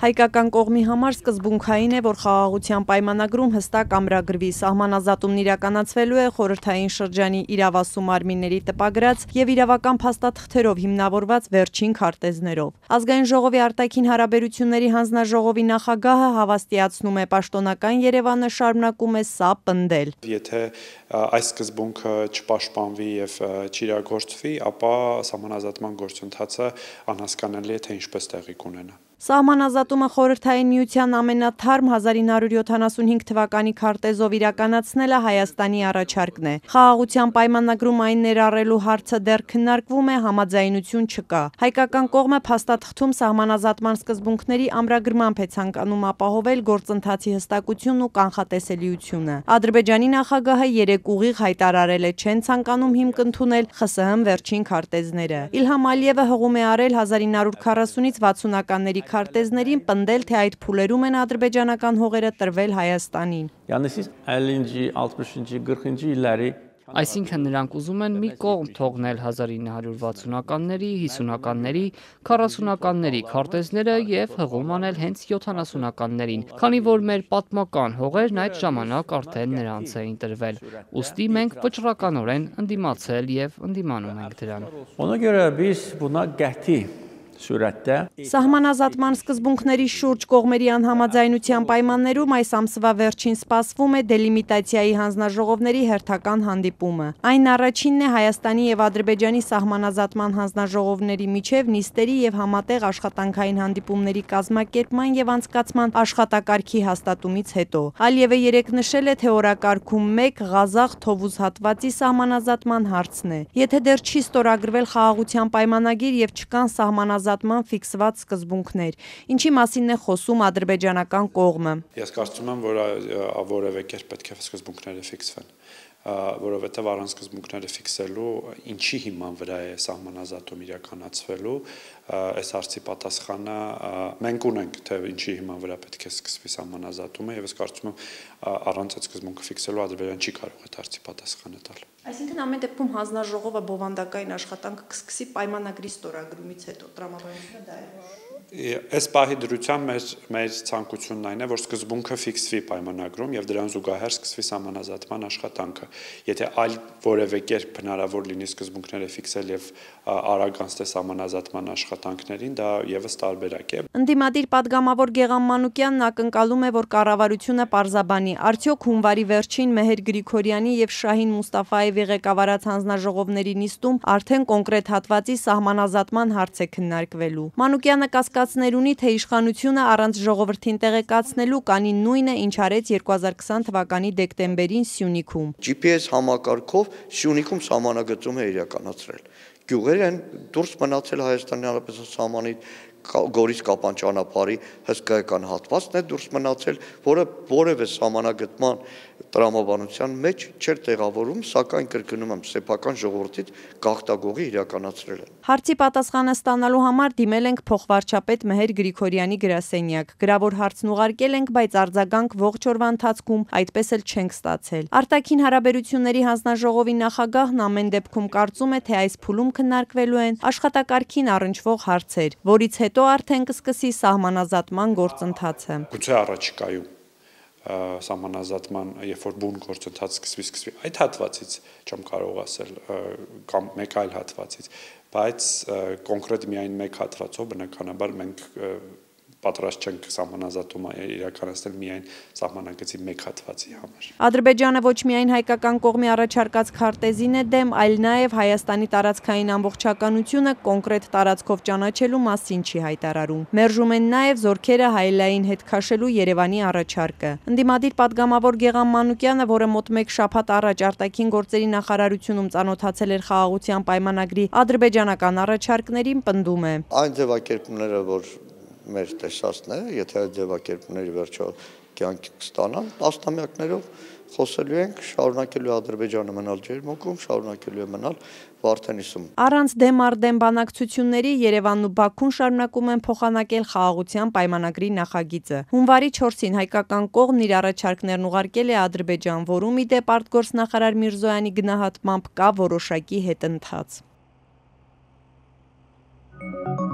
Հայկական կողմի համար սկզբունքային է, որ խաղաղության պայմանագրում հստակ ամրագրվի սահմանազատումն իրականացվելու է խորհրդային շրջանի իրավասում արմինների տպագրած եւ իրավական փաստաթղթերով հիմնավորված վերջին քարտեզներով։ Ազգային ժողովի արտաքին հարաբերությունների հանձնաժողովի նախագահը հավաստիացնում է պաշտոնական Երևանը շարունակում է սա պնդել։ Եթե այս սկզբունքը չպաշտպանվի եւ չիրագործվի, ապա սահմանազատման գործընթացը անհասկանալի է թե ինչպես տեղի կունենա։ Սահմանազատումը խորհրդային միության ամենաթարմ 1975 թվականի քարտեզով իրականացնելը Հայաստանի առաջարկն է։ Խաղաղության պայմանագրում այն ներառելու հարցը դեռ քննարկվում է, համաձայնություն չկա։ Հայկական կողմը փաստաթղթում սահմանազատման սկզբունքների ամրագրմամբ է ցանկանում ապահովել գործընթացի հստակությունն ու կանխատեսելիությունը։ Ադրբեջանի նախագահը երեք ուղիղ հայտարարել է չեն ցանկանում հիմք ընդունել ԽՍՀՄ վերջին քարտեզները։ Իլհամ Ալիևը հղում է արել 1940-ից 60-ականների քարտեզներին պնդել, թե այդ փուլերում են ադրբեջանական հողերը տրվել Հայաստանին։ Յանեսից LNG, altmışıncı, 40-cı illəri Այսինքն նրանք ուզում են մի կողմ թողնել 1960-ականների, 50-ականների, 40-ականների քարտեզները եւ հղում անել հենց 70-ականներին, քանի որ մեր պատմական հողերն այդ ժամանակ արդեն նրանց էին տրվել։ Ոստի մենք վճռականորեն ընդդիմացել եւ ընդդիմանում ենք դրան։ Ona görə biz buna qəti Սուրատտա Սահմանազատման սկզբունքների շուրջ կողմերի անհամաձայնության պայմաններում այս ամսվա վերջին սպասվում է դելիմիտացիայի հանձնաժողովների հերթական հանդիպումը։ Այն առաջինն է Հայաստանի եւ Ադրբեջանի սահմանազատման հանձնաժողովների միջև նիստերի եւ համատեղ աշխատանքային հանդիպումների կազմակերպման եւ անցկացման աշխատակարգի հաստատումից հետո։ Ալիևը երեք նշել է, թե օրակարգում 1 Ղազախ-Թովուզ հատվածի սահմանազատման հարցն է։ Եթե դեռ չի ստորագրվել խաղաղության պայմանագիր եւ չկան սահմանազատման հարազատման ֆիքսված սկզբունքներ, ինչի մասին է խոսում ադրբեջանական կողմը։ Ես կարծում եմ, որ որևէ կերպ պետք է սկզբունքները ֆիքսվեն որովհետև առանց սկզբունքները ֆիքսելու ինչի հիման վրա է սահմանազատում իրականացվելու այս հարցի պատասխանը մենք ունենք թե ինչի հիման վրա պետք է սկսվի սահմանազատումը եւ ես կարծում եմ առանց այդ սկզբունքը ֆիքսելու Ադրբեջան չի կարող այդ հարցի պատասխանը տալ Այսինքն ամեն դեպքում հանձնաժողովը բովանդակային աշխատանք կսկսի պայմանագրի ստորագրումից հետո տրամաբանությունը դա է այս պահի դրությամբ մեր մեր ցանկությունն այն է, որ սկզբունքը ֆիքսվի պայմանագրում եւ դրան զուգահեռ սկսվի համանազատման աշխատանքը։ Եթե այլ որևէ կերպ հնարավոր լինի սկզբունքները ֆիքսել եւ արագ անցնել համանազատման աշխատանքներին, դա եւս տարբերակ է։ Ընդդիմադիր падգամավոր Գեգամ Մանուկյանն ակնկալում է, որ կառավարությունը պարզաբանի, արդյոք հունվարի վերջին Մեհեր Գրիգորյանի եւ Շահին Մուստաֆաևի ղեկավարած հանձնաժողովների նիստում արդեն կոնկրետ հատվածի սահմանազատման հարց է քննարկվելու։ Մանուկյանը կասկած Անկասկածներ ունի, թե իշխանությունը առանց ժողովրդին տեղեկացնելու կանի նույնը, ինչ արեց 2020 թվականի դեկտեմբերին Սյունիքում։ GPS համակարգով Սյունիքում սահմանագծում է իրականացրել։ Գյուղեր են դուրս մնացել Հայաստանի Հանրապետության սահմանի Գորիս Կապան ճանապարհի հսկայական հատվածն է դուրս մնացել, որը որևէ սահմանագծման տրամաբանության մեջ չէր տեղավորում, սակայն կրկնում եմ սեփական ժողովրդից գաղտագողի իրականացրել են։ Հարցի պատասխանը ստանալու համար դիմել ենք փոխվարչապետ Մհեր Գրիգորյանի գրասենյակ։ Գրավոր հարցն ուղարկել ենք, բայց արձագանք ողջ օրվա ընթացքում այդպես էլ չենք ստացել։ Արտաքին հարաբերությունների հանձնաժողովի նախագահն ամեն դեպքում կարծում է, թե այս փուլում քննարկվելու են աշխատակարգին առնչվող հարցեր, որից հետո արդեն կսկսի սահմանազատման գործընթացը։ Գուցե առաջիկայում սահմանազատման, երբ որ բուն գործընթաց սկսվի, սկսվի այդ հատվածից չեմ կարող ասել կամ մեկ այլ հատվածից, բայց կոնկրետ միայն մեկ հատվածով բնականաբար մենք պատրաստ չենք սահմանազատումը իրականացնել միայն սահմանագծի մեկ հատվածի համար։ Ադրբեջանը ոչ միայն հայկական կողմի առաջարկած քարտեզին է դեմ, այլ նաև Հայաստանի տարածքային ամբողջականությունը կոնկրետ տարածքով ճանաչելու մասին չի հայտարարում։ Մերժում են նաև զորքերը հայլային հետ քաշելու Երևանի առաջարկը։ Ընդդիմադիր падգամավոր Գեգամ Մանուկյանը, որը մոտ 1 շաբաթ առաջ արտաքին գործերի նախարարությունում ծանոթացել էր խաղաղության պայմանագրի ադրբեջանական առաջարկներին, պնդում է։ Այն ձևակերպումները, որ մեր տեսածները, եթե այդ ձևակերպումների վերջո կյանք ստանան, տասնամյակներով խոսելու ենք, շարունակելու Ադրբեջանը մնալ ջերմուկում, շարունակելու է մնալ Վարդենիսում։ Առանց դեմ արդեն բանակցությունների Երևանն ու Բաքուն շարունակում են փոխանակել խաղաղության պայմանագրի նախագիծը։ Հունվարի 4-ին հայկական կողմն իր առաջարկներն ուղարկել է Ադրբեջան, որում ի դեպ արտգործնախարար Միրզոյանի գնահատմամբ կա որոշակի հետընթաց։ Thank you.